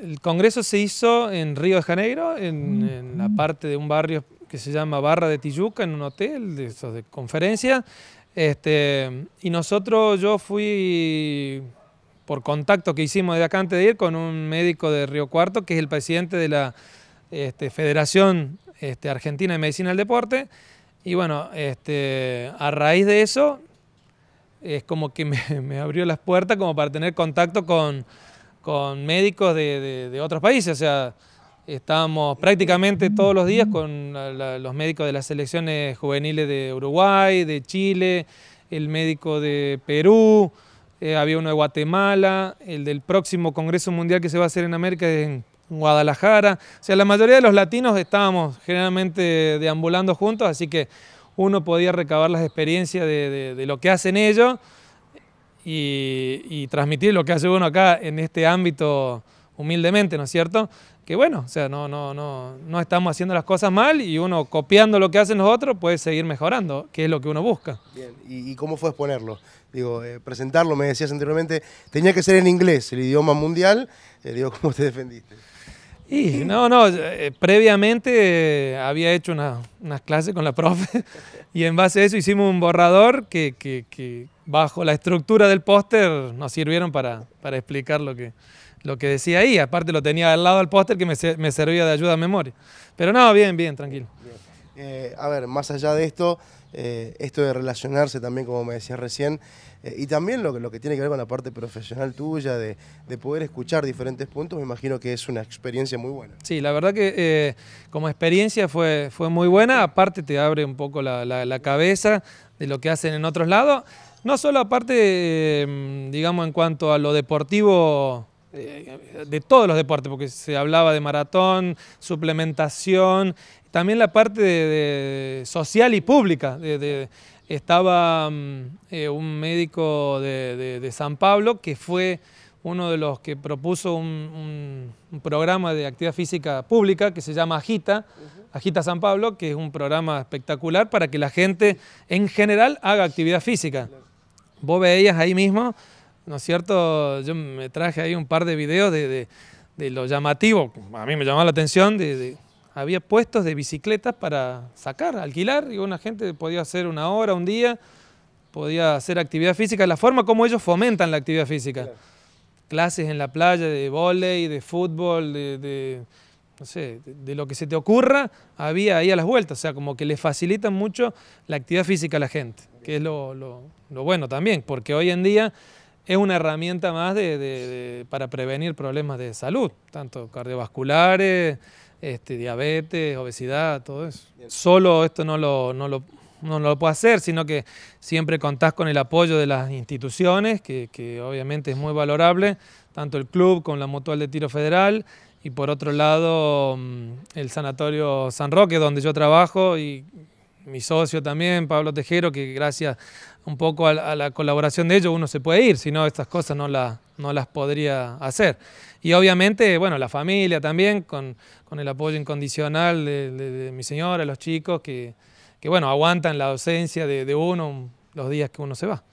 El congreso se hizo en Río de Janeiro, mm. en, la parte de un barrio que se llama Barra de Tijuca, en un hotel de, conferencia. Este, y nosotros, yo fui por contacto que hicimos de acá antes de ir con un médico de Río Cuarto, que es el presidente de la este, Federación este, Argentina de Medicina del Deporte. Y bueno, este, a raíz de eso, es como que me, me abrió las puertas como para tener contacto con con médicos de, otros países, o sea, estábamos prácticamente todos los días con los médicos de las selecciones juveniles de Uruguay, de Chile, el médico de Perú, eh, había uno de Guatemala, el del próximo Congreso Mundial que se va a hacer en América es en Guadalajara. O sea, la mayoría de los latinos estábamos generalmente deambulando juntos, así que uno podía recabar las experiencias de lo que hacen ellos y, transmitir lo que hace uno acá en este ámbito humildemente, ¿no es cierto? Que bueno, o sea, no, no, no, no estamos haciendo las cosas mal y uno copiando lo que hacen los otros puede seguir mejorando, que es lo que uno busca. Bien, ¿y, cómo fue exponerlo? Digo, eh, presentarlo, me decías anteriormente, tenía que ser en inglés, el idioma mundial, eh, digo, ¿cómo te defendiste? Y no, no, eh, previamente había hecho unas una clases con la profe y en base a eso hicimos un borrador que, que, que bajo la estructura del póster nos sirvieron para, explicar lo que, lo que decía ahí. Aparte lo tenía al lado del póster que me, servía de ayuda a memoria. Pero no, bien, bien, tranquilo. Eh, a ver, más allá de esto, eh, esto de relacionarse también, como me decías recién, eh, y también lo que, lo que tiene que ver con la parte profesional tuya, de, poder escuchar diferentes puntos, me imagino que es una experiencia muy buena. Sí, la verdad que como experiencia fue, fue muy buena, aparte te abre un poco la cabeza de lo que hacen en otros lados, no solo aparte, em, digamos, en cuanto a lo deportivo, eh, de todos los deportes, porque se hablaba de maratón, suplementación, también la parte social y pública. estaba mm, eh, un médico de, San Pablo que fue uno de los que propuso un, un programa de actividad física pública que se llama Agita, Agita San Pablo, que es un programa espectacular para que la gente en general haga actividad física vos veías ahí mismo, ¿no es cierto? Yo me traje ahí un par de videos de, lo llamativo, a mí me llamó la atención, había puestos de bicicletas para sacar, alquilar, y una gente podía hacer una hora, un día, podía hacer actividad física, la forma como ellos fomentan la actividad física. Clases en la playa de volei, de fútbol, de no sé, de lo que se te ocurra, había ahí a las vueltas. O sea, como que le facilitan mucho la actividad física a la gente, que es lo, bueno también, porque hoy en día es una herramienta más de, para prevenir problemas de salud, tanto cardiovasculares, este, diabetes, obesidad, todo eso. Solo esto no lo, puedo hacer, sino que siempre contás con el apoyo de las instituciones, que, que obviamente es muy valorable, tanto el club con la Mutual de Tiro Federal, y por otro lado mm, el Sanatorio San Roque, donde yo trabajo, y mi socio también, Pablo Tejero, que gracias un poco a, la colaboración de ellos uno se puede ir, si no estas cosas no, no las podría hacer. Y obviamente, bueno, la familia también, con, el apoyo incondicional de, mi señora, los chicos, que, bueno, aguantan la ausencia de uno los días que uno se va.